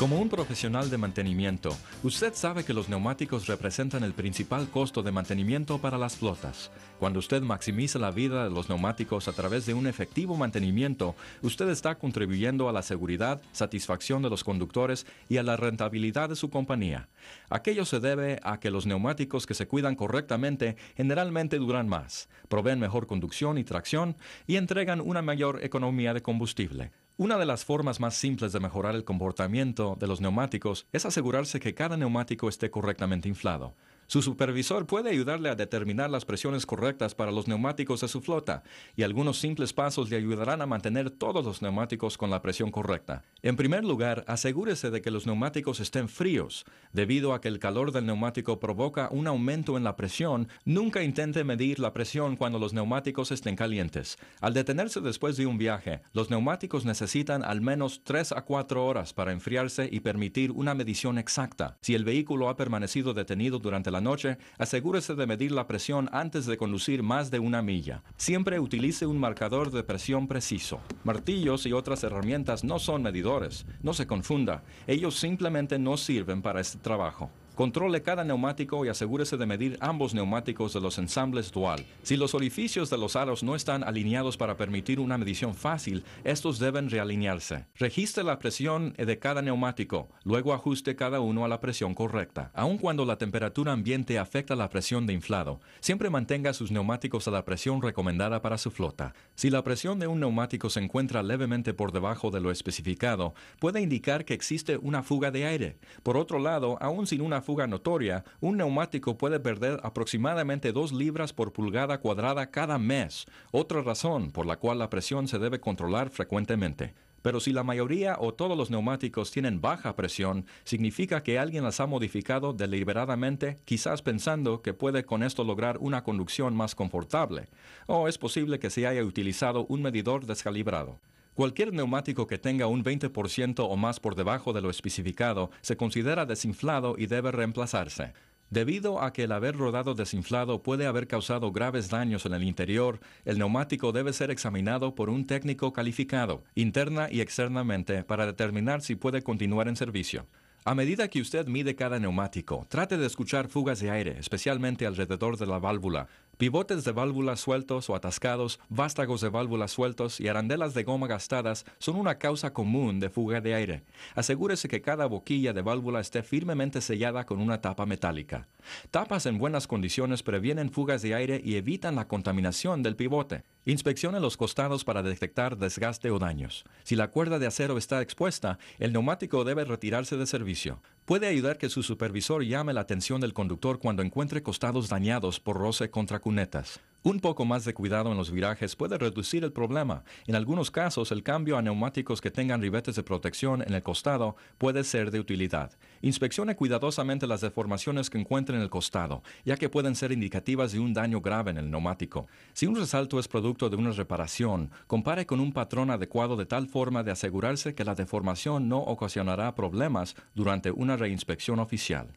Como un profesional de mantenimiento, usted sabe que los neumáticos representan el principal costo de mantenimiento para las flotas. Cuando usted maximiza la vida de los neumáticos a través de un efectivo mantenimiento, usted está contribuyendo a la seguridad, satisfacción de los conductores y a la rentabilidad de su compañía. Aquello se debe a que los neumáticos que se cuidan correctamente generalmente duran más, proveen mejor conducción y tracción y entregan una mayor economía de combustible. Una de las formas más simples de mejorar el comportamiento de los neumáticos es asegurarse que cada neumático esté correctamente inflado. Su supervisor puede ayudarle a determinar las presiones correctas para los neumáticos de su flota y algunos simples pasos le ayudarán a mantener todos los neumáticos con la presión correcta. En primer lugar, asegúrese de que los neumáticos estén fríos. Debido a que el calor del neumático provoca un aumento en la presión, nunca intente medir la presión cuando los neumáticos estén calientes. Al detenerse después de un viaje, los neumáticos necesitan al menos 3 a cuatro horas para enfriarse y permitir una medición exacta. Si el vehículo ha permanecido detenido durante la noche, asegúrese de medir la presión antes de conducir más de una milla. Siempre utilice un marcador de presión preciso. Martillos y otras herramientas no son medidores, no se confunda, ellos simplemente no sirven para este trabajo. Controle cada neumático y asegúrese de medir ambos neumáticos de los ensambles dual. Si los orificios de los aros no están alineados para permitir una medición fácil, estos deben realinearse. Registre la presión de cada neumático, luego ajuste cada uno a la presión correcta. Aun cuando la temperatura ambiente afecta la presión de inflado, siempre mantenga sus neumáticos a la presión recomendada para su flota. Si la presión de un neumático se encuentra levemente por debajo de lo especificado, puede indicar que existe una fuga de aire. Por otro lado, aún sin una fuga notoria, un neumático puede perder aproximadamente 2 libras por pulgada cuadrada cada mes, otra razón por la cual la presión se debe controlar frecuentemente. Pero si la mayoría o todos los neumáticos tienen baja presión, significa que alguien las ha modificado deliberadamente, quizás pensando que puede con esto lograr una conducción más confortable, o es posible que se haya utilizado un medidor descalibrado. Cualquier neumático que tenga un 20% o más por debajo de lo especificado se considera desinflado y debe reemplazarse. Debido a que el haber rodado desinflado puede haber causado graves daños en el interior, el neumático debe ser examinado por un técnico calificado, interna y externamente, para determinar si puede continuar en servicio. A medida que usted mide cada neumático, trate de escuchar fugas de aire, especialmente alrededor de la válvula. Pivotes de válvulas sueltos o atascados, vástagos de válvulas sueltos y arandelas de goma gastadas son una causa común de fuga de aire. Asegúrese que cada boquilla de válvula esté firmemente sellada con una tapa metálica. Tapas en buenas condiciones previenen fugas de aire y evitan la contaminación del pivote. Inspeccione los costados para detectar desgaste o daños. Si la cuerda de acero está expuesta, el neumático debe retirarse de servicio. Puede ayudar que su supervisor llame la atención del conductor cuando encuentre costados dañados por roce contra cunetas. Un poco más de cuidado en los virajes puede reducir el problema. En algunos casos, el cambio a neumáticos que tengan ribetes de protección en el costado puede ser de utilidad. Inspeccione cuidadosamente las deformaciones que encuentre en el costado, ya que pueden ser indicativas de un daño grave en el neumático. Si un resalto es producto de una reparación, compare con un patrón adecuado de tal forma de asegurarse que la deformación no ocasionará problemas durante una reinspección oficial.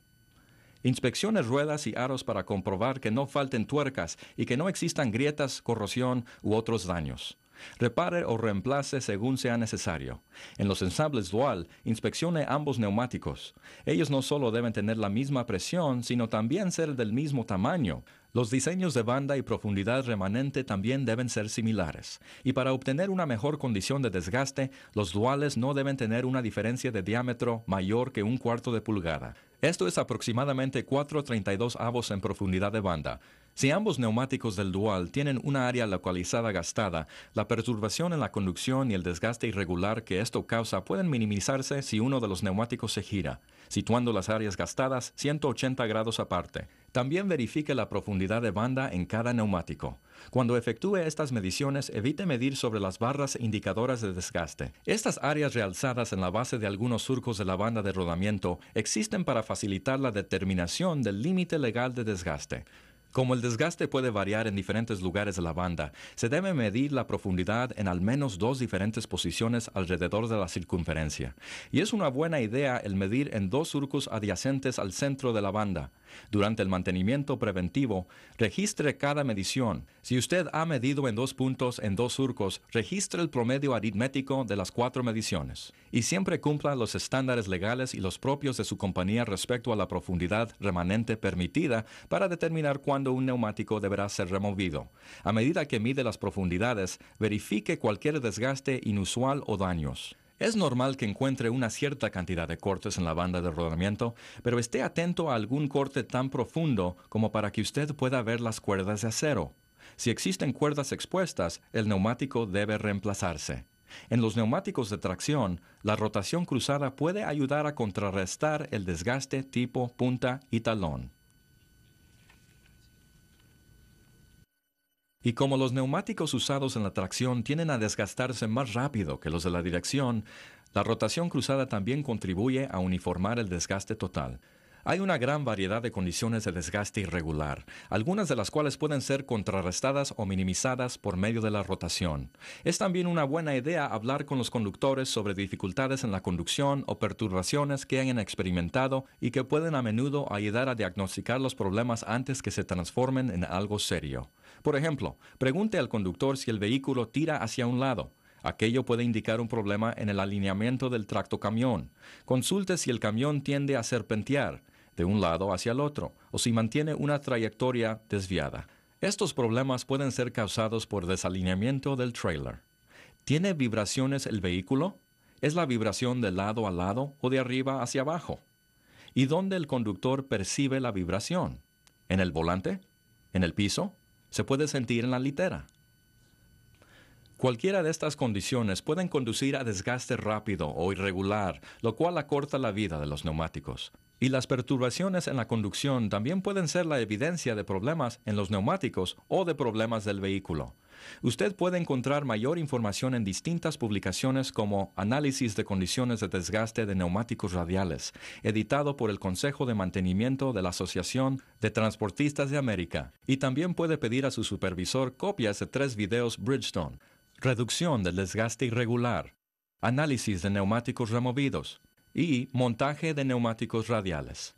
Inspeccione ruedas y aros para comprobar que no falten tuercas y que no existan grietas, corrosión u otros daños. Repare o reemplace según sea necesario. En los ensambles dual, inspeccione ambos neumáticos. Ellos no solo deben tener la misma presión, sino también ser del mismo tamaño. Los diseños de banda y profundidad remanente también deben ser similares. Y para obtener una mejor condición de desgaste, los duales no deben tener una diferencia de diámetro mayor que un cuarto de pulgada. Esto es aproximadamente 4.32 avos en profundidad de banda, si ambos neumáticos del dual tienen una área localizada gastada, la perturbación en la conducción y el desgaste irregular que esto causa pueden minimizarse si uno de los neumáticos se gira, situando las áreas gastadas 180 grados aparte. También verifique la profundidad de banda en cada neumático. Cuando efectúe estas mediciones, evite medir sobre las barras indicadoras de desgaste. Estas áreas realzadas en la base de algunos surcos de la banda de rodamiento existen para facilitar la determinación del límite legal de desgaste. Como el desgaste puede variar en diferentes lugares de la banda, se debe medir la profundidad en al menos dos diferentes posiciones alrededor de la circunferencia. Y es una buena idea el medir en dos surcos adyacentes al centro de la banda. Durante el mantenimiento preventivo, registre cada medición. Si usted ha medido en dos puntos en dos surcos, registre el promedio aritmético de las cuatro mediciones. Y siempre cumpla los estándares legales y los propios de su compañía respecto a la profundidad remanente permitida para determinar cuánto cuando un neumático deberá ser removido. A medida que mide las profundidades, verifique cualquier desgaste inusual o daños. Es normal que encuentre una cierta cantidad de cortes en la banda de rodamiento, pero esté atento a algún corte tan profundo como para que usted pueda ver las cuerdas de acero. Si existen cuerdas expuestas, el neumático debe reemplazarse. En los neumáticos de tracción, la rotación cruzada puede ayudar a contrarrestar el desgaste tipo punta y talón. Y como los neumáticos usados en la tracción tienden a desgastarse más rápido que los de la dirección, la rotación cruzada también contribuye a uniformar el desgaste total. Hay una gran variedad de condiciones de desgaste irregular, algunas de las cuales pueden ser contrarrestadas o minimizadas por medio de la rotación. Es también una buena idea hablar con los conductores sobre dificultades en la conducción o perturbaciones que hayan experimentado y que pueden a menudo ayudar a diagnosticar los problemas antes que se transformen en algo serio. Por ejemplo, pregunte al conductor si el vehículo tira hacia un lado, Aquello puede indicar un problema en el alineamiento del tracto camión. Consulte si el camión tiende a serpentear, de un lado hacia el otro o si mantiene una trayectoria desviada. Estos problemas pueden ser causados por desalineamiento del trailer. ¿Tiene vibraciones el vehículo? ¿Es la vibración de lado a lado o de arriba hacia abajo? ¿Y dónde el conductor percibe la vibración? ¿En el volante? ¿En el piso? ¿Se puede sentir en la litera? Cualquiera de estas condiciones pueden conducir a desgaste rápido o irregular, lo cual acorta la vida de los neumáticos. Y las perturbaciones en la conducción también pueden ser la evidencia de problemas en los neumáticos o de problemas del vehículo. Usted puede encontrar mayor información en distintas publicaciones como Análisis de condiciones de desgaste de neumáticos radiales, editado por el Consejo de Mantenimiento de la Asociación de Transportistas de América, y también puede pedir a su supervisor copias de tres videos Bridgestone reducción del desgaste irregular, análisis de neumáticos removidos y montaje de neumáticos radiales.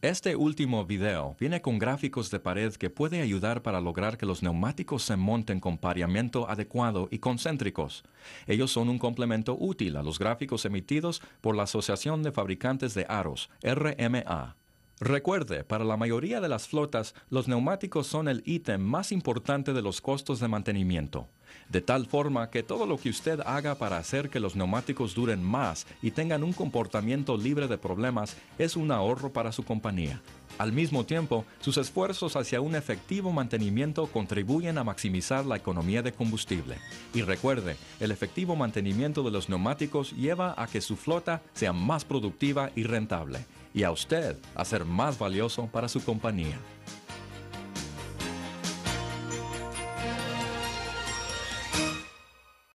Este último video viene con gráficos de pared que puede ayudar para lograr que los neumáticos se monten con pareamiento adecuado y concéntricos. Ellos son un complemento útil a los gráficos emitidos por la Asociación de Fabricantes de Aros, RMA. Recuerde, para la mayoría de las flotas, los neumáticos son el ítem más importante de los costos de mantenimiento. De tal forma que todo lo que usted haga para hacer que los neumáticos duren más y tengan un comportamiento libre de problemas es un ahorro para su compañía. Al mismo tiempo, sus esfuerzos hacia un efectivo mantenimiento contribuyen a maximizar la economía de combustible. Y recuerde, el efectivo mantenimiento de los neumáticos lleva a que su flota sea más productiva y rentable y a usted hacer más valioso para su compañía.